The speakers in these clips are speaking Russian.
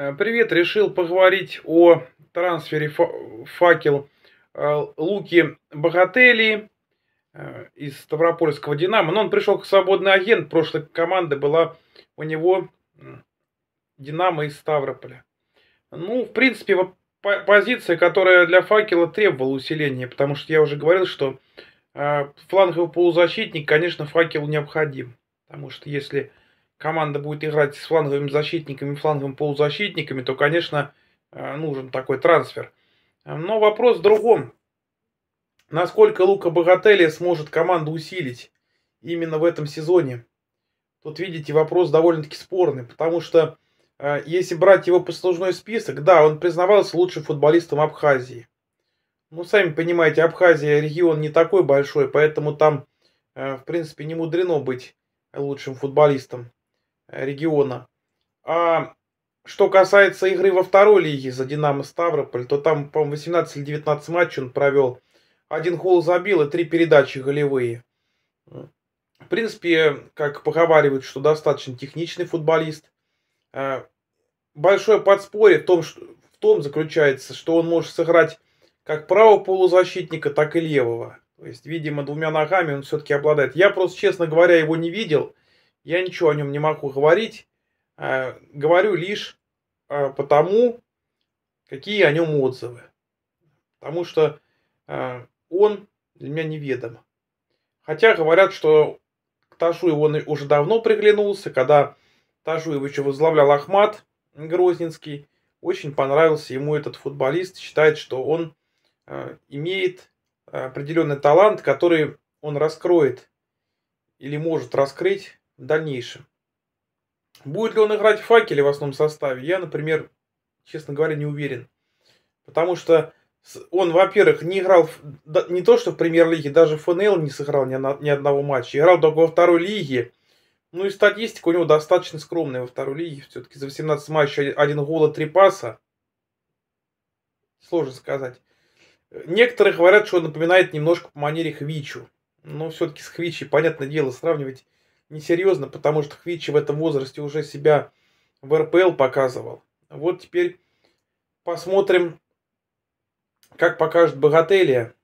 Э, привет, решил поговорить о трансфере факел э, Луки Богатели э, из Ставропольского Динамо. Но ну, он пришел как свободный агент. Прошлая команда была у него Динамо из Ставрополя. Ну, в принципе, позиция, которая для факела требовала усиления, потому что я уже говорил, что фланговый полузащитник, конечно, факелу необходим. Потому что если команда будет играть с фланговыми защитниками, фланговыми полузащитниками, то, конечно, э, нужен такой трансфер. Но вопрос в другом. Насколько Лука Богатели сможет команду усилить именно в этом сезоне? Тут, видите, вопрос довольно-таки спорный, потому что э, если брать его послужной список, да, он признавался лучшим футболистом Абхазии. Ну, сами понимаете, Абхазия регион не такой большой, поэтому там, э, в принципе, не мудрено быть лучшим футболистом. Э, региона. А что касается игры во второй лиге за «Динамо» Ставрополь, то там, по-моему, 18 или 19 матчей он провел. Один гол забил и три передачи голевые. В принципе, как поговаривают, что достаточно техничный футболист. Э, большое подспорье в том, что, в том заключается, что он может сыграть как правого полузащитника, так и левого. То есть, видимо, двумя ногами он все-таки обладает. Я просто, честно говоря, его не видел – я ничего о нем не могу говорить. Э, говорю лишь э, потому, какие о нем отзывы. Потому что э, он для меня неведом. Хотя говорят, что к Ташуеву он уже давно приглянулся, когда Ташу его еще возглавлял Ахмат Грозненский. Очень понравился ему этот футболист. Считает, что он имеет определенный талант, который он раскроет или может раскрыть в дальнейшем. Будет ли он играть в факеле в основном составе, я, например, честно говоря, не уверен. Потому что он, во-первых, не играл, не то что в премьер-лиге, даже в ФНЛ не сыграл ни, ни одного матча. Играл только во второй лиге. Ну и статистика у него достаточно скромная во второй лиге. Все-таки за 18 матчей один гол и три паса. Сложно сказать. Некоторые говорят, что он напоминает немножко по манере Хвичу. Но все-таки с Хвичей, понятное дело, сравнивать несерьезно, потому что Хвичи в этом возрасте уже себя в РПЛ показывал. Вот теперь посмотрим, как покажет Богателия.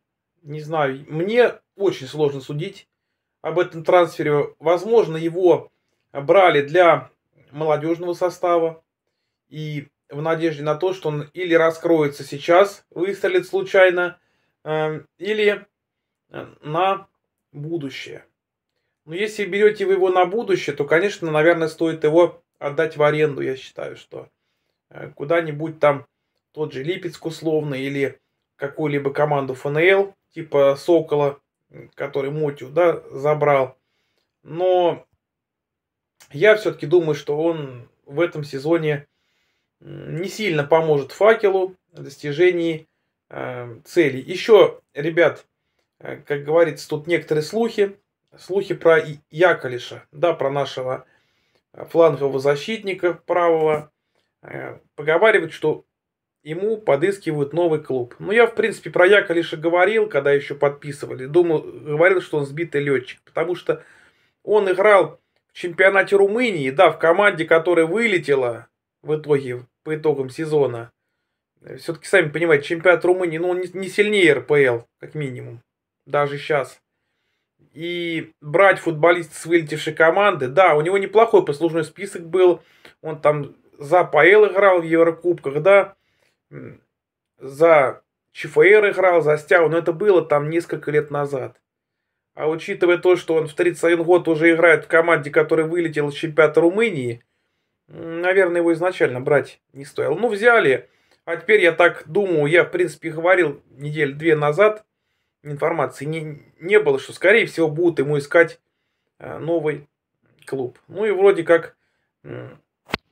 Не знаю, мне очень сложно судить об этом трансфере. Возможно, его брали для молодежного состава и в надежде на то, что он или раскроется сейчас, выстрелит случайно, э, или э, на будущее. Но ну, если берете вы его на будущее, то, конечно, наверное, стоит его отдать в аренду, я считаю, что э, куда-нибудь там тот же Липецк условно или какую-либо команду ФНЛ, типа Сокола, который Мотю, да, забрал. Но я все-таки думаю, что он в этом сезоне не сильно поможет факелу в достижении э, целей. Еще, ребят, э, как говорится, тут некоторые слухи слухи про Яколиша, да, про нашего э, флангового защитника правого. Э, поговаривают, что ему подыскивают новый клуб. Ну, я, в принципе, про Яколиша говорил, когда еще подписывали. Думал, говорил, что он сбитый летчик, потому что он играл в чемпионате Румынии, да, в команде, которая вылетела в итоге, по итогам сезона. Все-таки, сами понимаете, чемпионат Румынии, ну, он не сильнее РПЛ, как минимум, даже сейчас и брать футболиста с вылетевшей команды. Да, у него неплохой послужной список был. Он там за Паэл играл в Еврокубках, да, за ЧФР играл, за Стяу, но это было там несколько лет назад. А учитывая то, что он в 31 год уже играет в команде, которая вылетела из чемпионата Румынии, наверное, его изначально брать не стоило. Ну, взяли. А теперь я так думаю, я, в принципе, говорил недель две назад – информации не, не было, что, скорее всего, будут ему искать э, новый клуб. Ну и вроде как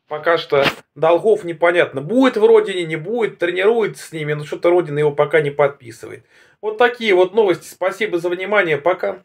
пока что долгов непонятно. Будет в Родине, не будет, тренируется с ними, но что-то Родина его пока не подписывает. Вот такие вот новости. Спасибо за внимание. Пока.